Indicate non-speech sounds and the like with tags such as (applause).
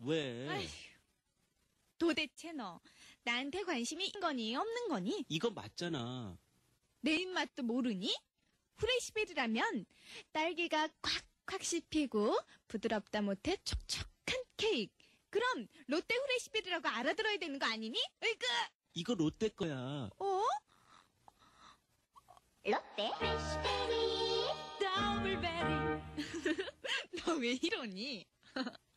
왜? 아휴, 도대체 너 나한테 관심이 있는 거니 없는 거니? 이거 맞잖아. 내 입맛도 모르니? 후레시베리라면 딸기가 콱콱 씹히고 부드럽다 못해 촉촉한 케이크. 그럼 롯데 후레시베리라고 알아들어야 되는 거 아니니? 으이그! 이거 롯데 거야. 어? 롯데 후레시베리 더블베리 (laughs) 너 왜 이러니? (laughs)